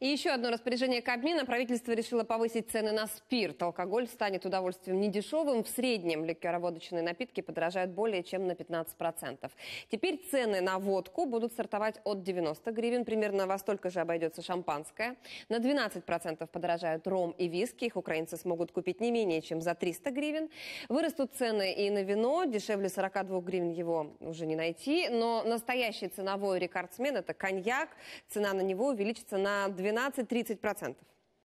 И еще одно распоряжение Кабмина. Правительство решило повысить цены на спирт. Алкоголь станет удовольствием недешевым. В среднем ликероводочные напитки подорожают более чем на 15%. Теперь цены на водку будут сортовать от 90 гривен. Примерно во столько же обойдется шампанское. На 12% подорожают ром и виски. Их украинцы смогут купить не менее чем за 300 гривен. Вырастут цены и на вино. Дешевле 42 гривен его уже не найти. Но настоящий ценовой рекордсмен – это коньяк. Цена на него увеличится на 12 12-30%.